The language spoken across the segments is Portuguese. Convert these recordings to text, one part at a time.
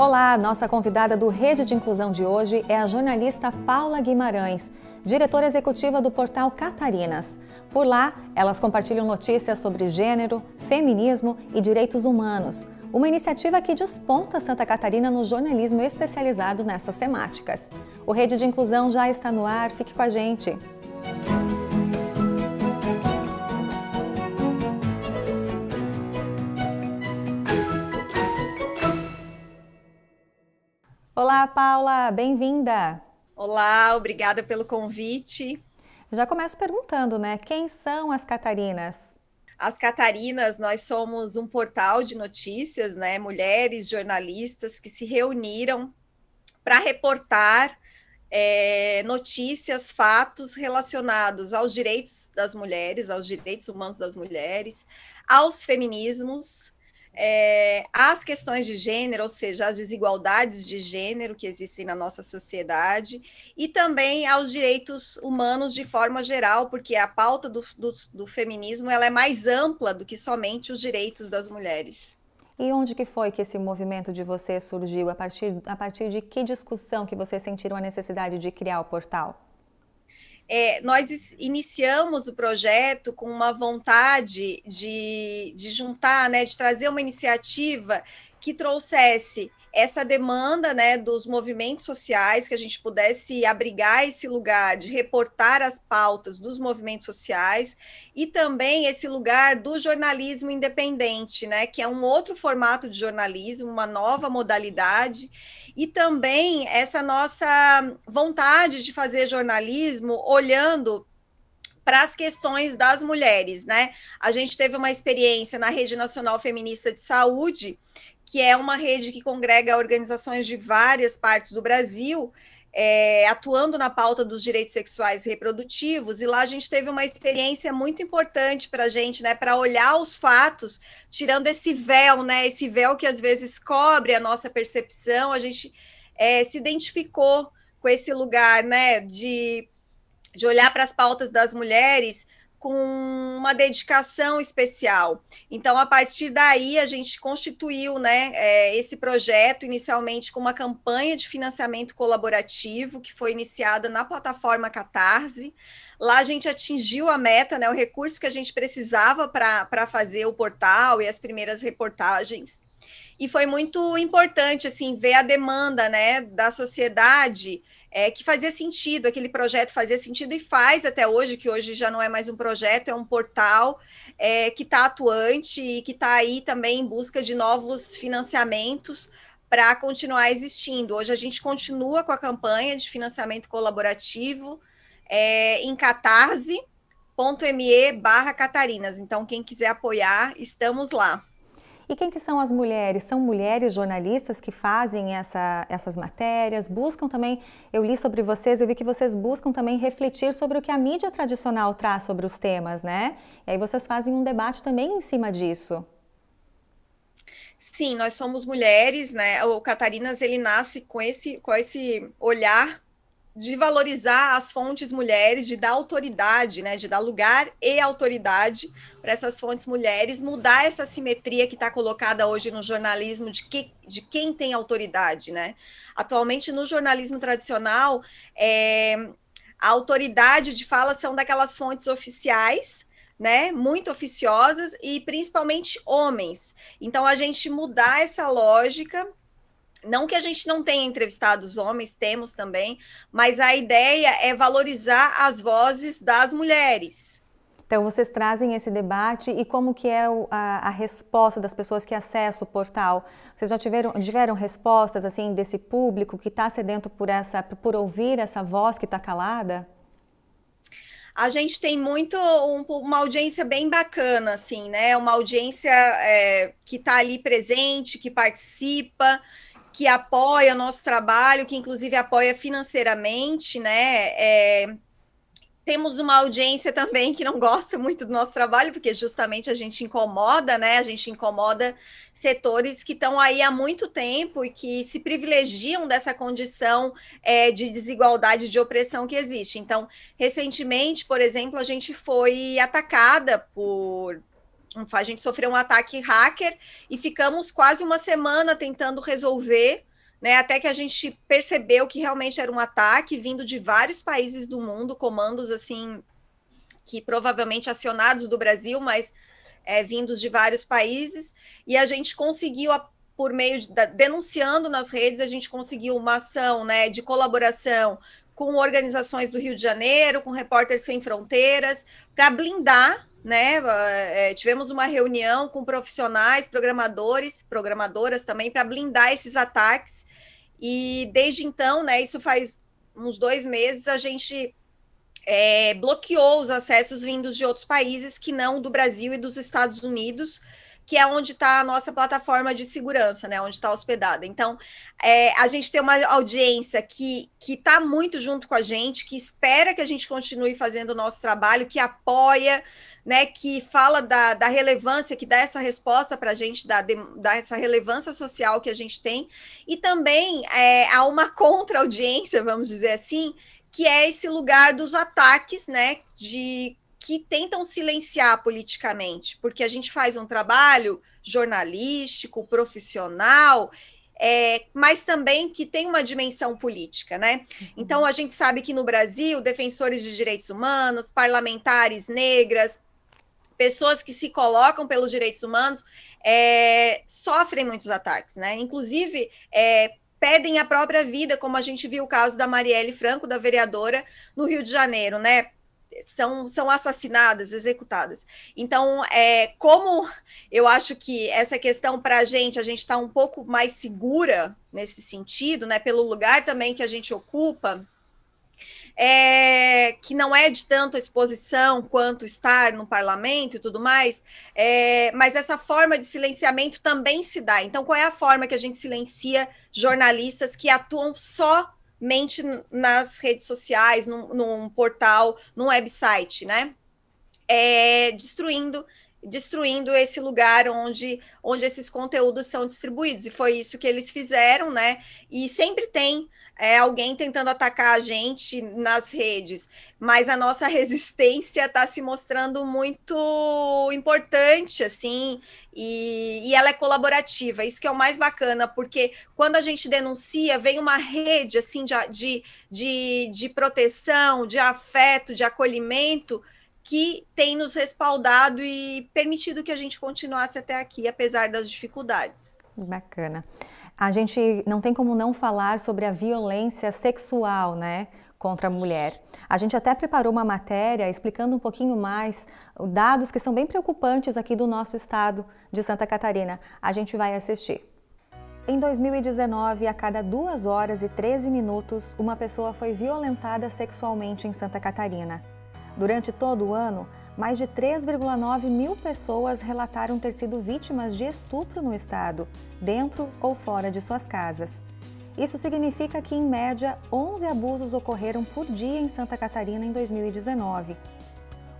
Olá, nossa convidada do Rede de Inclusão de hoje é a jornalista Paula Guimarães, diretora executiva do portal Catarinas. Por lá, elas compartilham notícias sobre gênero, feminismo e direitos humanos, uma iniciativa que desponta Santa Catarina no jornalismo especializado nessas temáticas. O Rede de Inclusão já está no ar, fique com a gente. Olá, Paula, bem-vinda. Olá, obrigada pelo convite. Já começo perguntando, né? Quem são as Catarinas? As Catarinas, nós somos um portal de notícias, né? Mulheres jornalistas que se reuniram para reportar é, notícias, fatos relacionados aos direitos das mulheres, aos direitos humanos das mulheres, aos feminismos é, as questões de gênero, ou seja, as desigualdades de gênero que existem na nossa sociedade, e também aos direitos humanos de forma geral, porque a pauta do, do, do feminismo ela é mais ampla do que somente os direitos das mulheres. E onde que foi que esse movimento de você surgiu? A partir, a partir de que discussão que vocês sentiram a necessidade de criar o portal? é, nós iniciamos o projeto com uma vontade de, de juntar, né, de trazer uma iniciativa que trouxesse essa demanda né, dos movimentos sociais, que a gente pudesse abrigar esse lugar de reportar as pautas dos movimentos sociais, e também esse lugar do jornalismo independente, né, que é um outro formato de jornalismo, uma nova modalidade, e também essa nossa vontade de fazer jornalismo olhando para as questões das mulheres, né? A gente teve uma experiência na Rede Nacional Feminista de Saúde, que é uma rede que congrega organizações de várias partes do Brasil, é, atuando na pauta dos direitos sexuais e reprodutivos, e lá a gente teve uma experiência muito importante para a gente, né, para olhar os fatos, tirando esse véu, né, esse véu que às vezes cobre a nossa percepção, a gente é, se identificou com esse lugar, né, de, de olhar para as pautas das mulheres com uma dedicação especial. Então, a partir daí, a gente constituiu né, é, esse projeto, inicialmente com uma campanha de financiamento colaborativo, que foi iniciada na plataforma Catarse. Lá a gente atingiu a meta, né, o recurso que a gente precisava para fazer o portal e as primeiras reportagens. E foi muito importante assim ver a demanda né, da sociedade é, que fazia sentido, aquele projeto fazia sentido e faz até hoje, que hoje já não é mais um projeto, é um portal é, que está atuante e que está aí também em busca de novos financiamentos para continuar existindo. Hoje a gente continua com a campanha de financiamento colaborativo é, em catarse.me barra Catarinas. Então, quem quiser apoiar, estamos lá. E quem que são as mulheres? São mulheres jornalistas que fazem essa, essas matérias, buscam também, eu li sobre vocês, eu vi que vocês buscam também refletir sobre o que a mídia tradicional traz sobre os temas, né? E aí vocês fazem um debate também em cima disso. Sim, nós somos mulheres, né? O Catarinas ele nasce com esse com esse olhar de valorizar as fontes mulheres, de dar autoridade, né, de dar lugar e autoridade para essas fontes mulheres, mudar essa simetria que está colocada hoje no jornalismo de, que, de quem tem autoridade, né? Atualmente no jornalismo tradicional, é, a autoridade de fala são daquelas fontes oficiais, né, muito oficiosas e principalmente homens. Então a gente mudar essa lógica não que a gente não tenha entrevistado os homens, temos também, mas a ideia é valorizar as vozes das mulheres. Então vocês trazem esse debate e como que é a, a resposta das pessoas que acessam o portal? Vocês já tiveram, tiveram respostas assim desse público que está sedento por essa, por ouvir essa voz que está calada? a gente tem muito um, uma audiência bem bacana, assim, né? Uma audiência é, que está ali presente, que participa que apoia o nosso trabalho, que inclusive apoia financeiramente, né? É, temos uma audiência também que não gosta muito do nosso trabalho, porque justamente a gente incomoda, né? A gente incomoda setores que estão aí há muito tempo e que se privilegiam dessa condição é, de desigualdade, de opressão que existe. Então, recentemente, por exemplo, a gente foi atacada por a gente sofreu um ataque hacker e ficamos quase uma semana tentando resolver, né? Até que a gente percebeu que realmente era um ataque vindo de vários países do mundo, comandos assim que provavelmente acionados do Brasil, mas é, vindos de vários países, e a gente conseguiu, por meio de, denunciando nas redes, a gente conseguiu uma ação né, de colaboração com organizações do Rio de Janeiro, com Repórteres Sem Fronteiras, para blindar né? É, é, tivemos uma reunião com profissionais, programadores, programadoras também, para blindar esses ataques. E desde então, né? Isso faz uns dois meses, a gente é, bloqueou os acessos vindos de outros países que não do Brasil e dos Estados Unidos que é onde está a nossa plataforma de segurança, né? Onde está hospedada. Então, é, a gente tem uma audiência que que está muito junto com a gente, que espera que a gente continue fazendo o nosso trabalho, que apoia, né? Que fala da, da relevância, que dá essa resposta para a gente, dá, dá essa relevância social que a gente tem. E também é, há uma contra-audiência, vamos dizer assim, que é esse lugar dos ataques, né, de que tentam silenciar politicamente, porque a gente faz um trabalho jornalístico, profissional, é, mas também que tem uma dimensão política, né? Uhum. Então a gente sabe que no Brasil, defensores de direitos humanos, parlamentares negras, pessoas que se colocam pelos direitos humanos é, sofrem muitos ataques, né? Inclusive é, pedem a própria vida, como a gente viu o caso da Marielle Franco, da vereadora no Rio de Janeiro, né? são, são assassinadas, executadas. Então, é, como eu acho que essa questão para a gente, a gente está um pouco mais segura nesse sentido, né, pelo lugar também que a gente ocupa, é, que não é de tanta exposição quanto estar no parlamento e tudo mais, é, mas essa forma de silenciamento também se dá. Então, qual é a forma que a gente silencia jornalistas que atuam só mente nas redes sociais, num, num portal, num website, né? É, destruindo destruindo esse lugar onde, onde esses conteúdos são distribuídos. E foi isso que eles fizeram, né? E sempre tem é alguém tentando atacar a gente nas redes, mas a nossa resistência está se mostrando muito importante, assim, e, e, ela é colaborativa. Isso que é o mais bacana, porque quando a gente denuncia, vem uma rede, assim, de, de, de, de proteção, de afeto, de acolhimento, que tem nos respaldado e permitido que a gente continuasse até aqui, apesar das dificuldades. Bacana. A gente não tem como não falar sobre a violência sexual, né? Contra a mulher. A gente até preparou uma matéria explicando um pouquinho mais dados que são bem preocupantes aqui do nosso estado de Santa Catarina. A gente vai assistir. Em 2019, a cada 2 horas e 13 minutos, uma pessoa foi violentada sexualmente em Santa Catarina. Durante todo o ano, mais de 3,9 mil pessoas relataram ter sido vítimas de estupro no estado, dentro ou fora de suas casas. Isso significa que, em média, 11 abusos ocorreram por dia em Santa Catarina em 2019.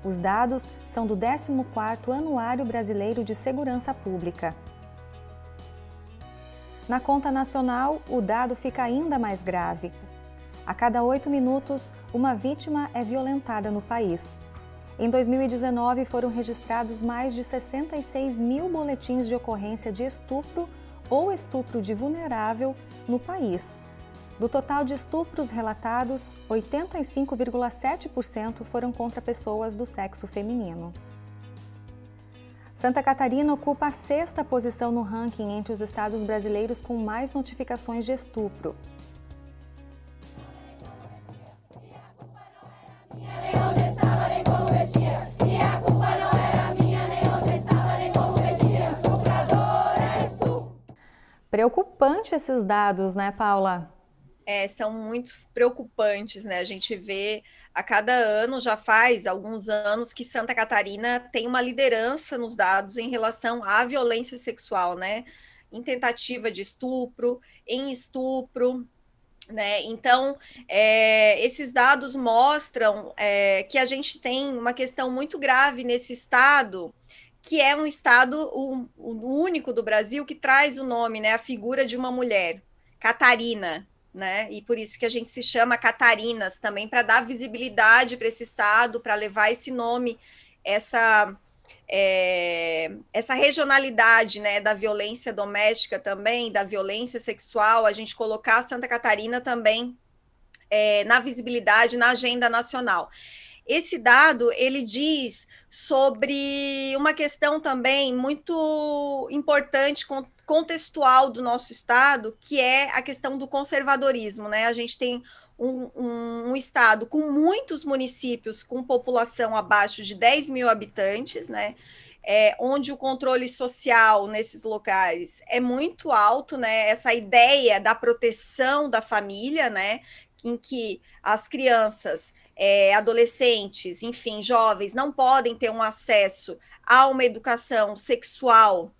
Os dados são do 14º Anuário Brasileiro de Segurança Pública. Na conta nacional, o dado fica ainda mais grave. A cada oito minutos, uma vítima é violentada no país. Em 2019, foram registrados mais de 66 mil boletins de ocorrência de estupro ou estupro de vulnerável no país. Do total de estupros relatados, 85,7% foram contra pessoas do sexo feminino. Santa Catarina ocupa a sexta posição no ranking entre os estados brasileiros com mais notificações de estupro. Preocupante esses dados, né, Paula? É, são muito preocupantes, né? A gente vê a cada ano, já faz alguns anos, que Santa Catarina tem uma liderança nos dados em relação à violência sexual, né? Em tentativa de estupro, em estupro, né? Então, é, esses dados mostram é, que a gente tem uma questão muito grave nesse estado, que é um estado o, o único do Brasil que traz o nome, né, a figura de uma mulher, Catarina. Né? E por isso que a gente se chama Catarinas também, para dar visibilidade para esse estado, para levar esse nome, essa é, essa regionalidade né, da violência doméstica também, da violência sexual, a gente colocar Santa Catarina também é, na visibilidade, na agenda nacional. Esse dado ele diz sobre uma questão também muito importante contextual do nosso estado, que é a questão do conservadorismo, né? A gente tem um, um, estado com muitos municípios com população abaixo de 10 mil habitantes, né? É, onde o controle social nesses locais é muito alto, né? Essa ideia da proteção da família, né? Em que as crianças, é, adolescentes, enfim, jovens não podem ter um acesso a uma educação sexual,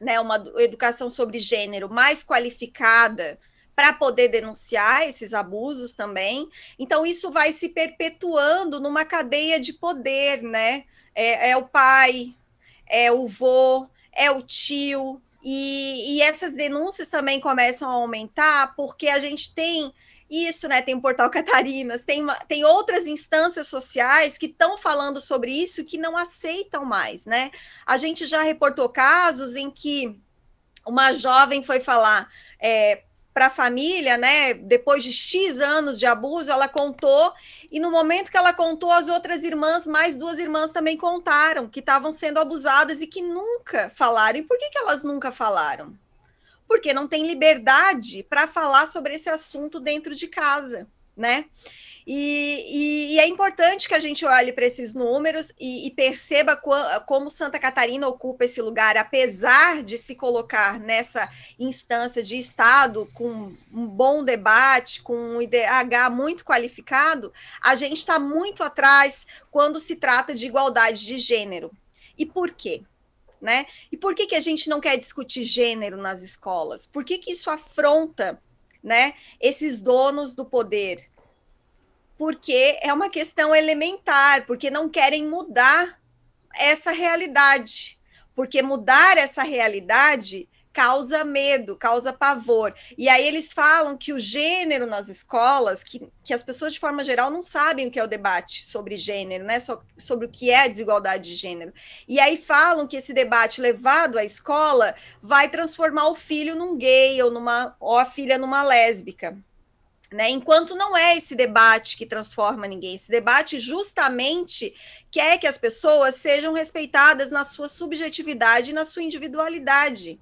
né? Uma educação sobre gênero mais qualificada para poder denunciar esses abusos também. Então, isso vai se perpetuando numa cadeia de poder, né? É, é o pai, é o vô, é o tio. E, e essas denúncias também começam a aumentar porque a gente tem isso, né? Tem o Portal Catarinas, tem, tem outras instâncias sociais que estão falando sobre isso que não aceitam mais, né? A gente já reportou casos em que uma jovem foi falar é, para a família, né? Depois de X anos de abuso, ela contou, e no momento que ela contou, as outras irmãs, mais duas irmãs também contaram que estavam sendo abusadas e que nunca falaram. E por que, que elas nunca falaram? Porque não tem liberdade para falar sobre esse assunto dentro de casa, né? E, e, e, é importante que a gente olhe para esses números e, e perceba co, como Santa Catarina ocupa esse lugar, apesar de se colocar nessa instância de Estado com um bom debate, com um IDH muito qualificado, a gente está muito atrás quando se trata de igualdade de gênero. E por quê? Né? E por que, que a gente não quer discutir gênero nas escolas? Por que, que isso afronta né, esses donos do poder? porque é uma questão elementar, porque não querem mudar essa realidade. Porque mudar essa realidade causa medo, causa pavor. E aí eles falam que o gênero nas escolas, que, que as pessoas de forma geral não sabem o que é o debate sobre gênero, né? So, sobre o que é a desigualdade de gênero. E aí falam que esse debate levado à escola vai transformar o filho num gay ou numa ou a filha numa lésbica. Né? Enquanto não é esse debate que transforma ninguém, esse debate justamente quer que as pessoas sejam respeitadas na sua subjetividade e na sua individualidade.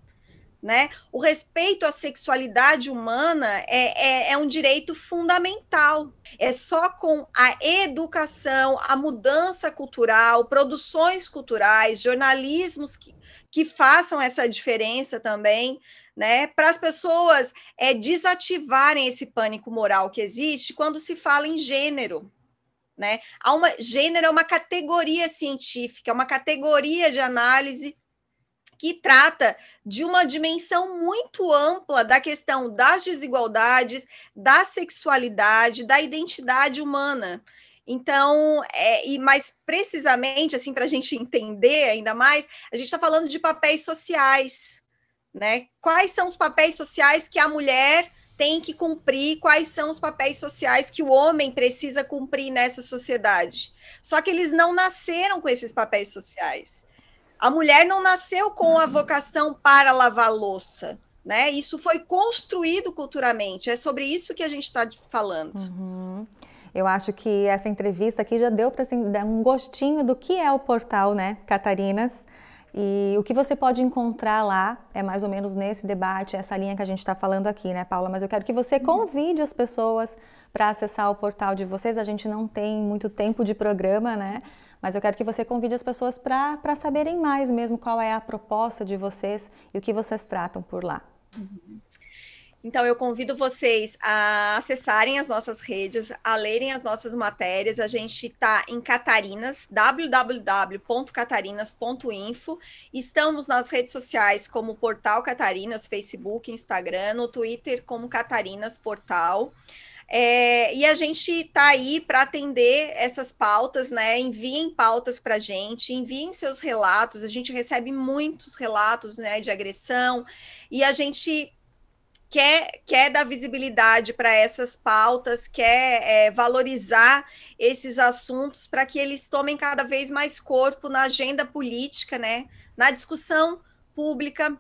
Né? O respeito à sexualidade humana é, é, é um direito fundamental. É só com a educação, a mudança cultural, produções culturais, jornalismos que, que façam essa diferença também, né, para as pessoas é, desativarem esse pânico moral que existe quando se fala em gênero. Né? Há uma, gênero é uma categoria científica, é uma categoria de análise que trata de uma dimensão muito ampla da questão das desigualdades, da sexualidade, da identidade humana. Então, é, e mais precisamente, assim, para a gente entender ainda mais, a gente está falando de papéis sociais, né? Quais são os papéis sociais que a mulher tem que cumprir, quais são os papéis sociais que o homem precisa cumprir nessa sociedade. Só que eles não nasceram com esses papéis sociais. A mulher não nasceu com a uhum. vocação para lavar louça. Né? Isso foi construído culturalmente. É sobre isso que a gente está falando. Uhum. Eu acho que essa entrevista aqui já deu para assim, dar um gostinho do que é o portal, né, Catarinas? E o que você pode encontrar lá é mais ou menos nesse debate, essa linha que a gente está falando aqui, né, Paula? Mas eu quero que você uhum. convide as pessoas para acessar o portal de vocês. A gente não tem muito tempo de programa, né? Mas eu quero que você convide as pessoas para saberem mais mesmo qual é a proposta de vocês e o que vocês tratam por lá. Uhum. Então, eu convido vocês a acessarem as nossas redes, a lerem as nossas matérias. A gente está em Catarinas, www.catarinas.info. Estamos nas redes sociais como Portal Catarinas, Facebook, Instagram, no Twitter como Catarinas Portal. É, e a gente está aí para atender essas pautas, né? Enviem pautas para a gente, enviem seus relatos. A gente recebe muitos relatos né, de agressão e a gente quer, quer dar visibilidade para essas pautas, quer é, valorizar esses assuntos para que eles tomem cada vez mais corpo na agenda política, né? na discussão pública.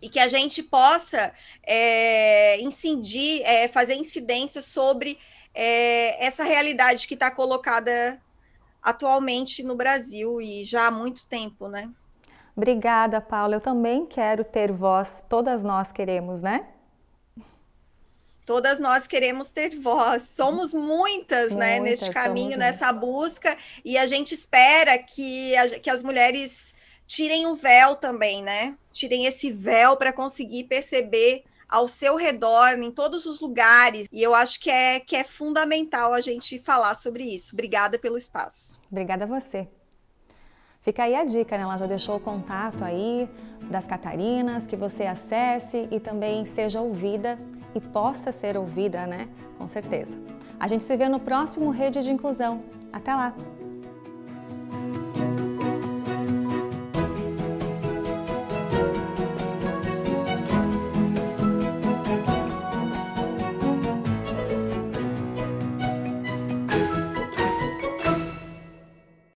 E que a gente possa é, incidir, é, fazer incidência sobre é, essa realidade que está colocada atualmente no Brasil e já há muito tempo, né? Obrigada, Paula. Eu também quero ter voz. Todas nós queremos, né? Todas nós queremos ter voz. Somos muitas, né, muitas né, neste caminho, nessa muitas. busca, e a gente espera que, a, que as mulheres tirem o véu também, né? Tirem esse véu para conseguir perceber ao seu redor, em todos os lugares. E eu acho que é, que é fundamental a gente falar sobre isso. Obrigada pelo espaço. Obrigada a você. Fica aí a dica, né? Ela já deixou o contato aí das Catarinas, que você acesse e também seja ouvida e possa ser ouvida, né? Com certeza. A gente se vê no próximo Rede de Inclusão. Até lá!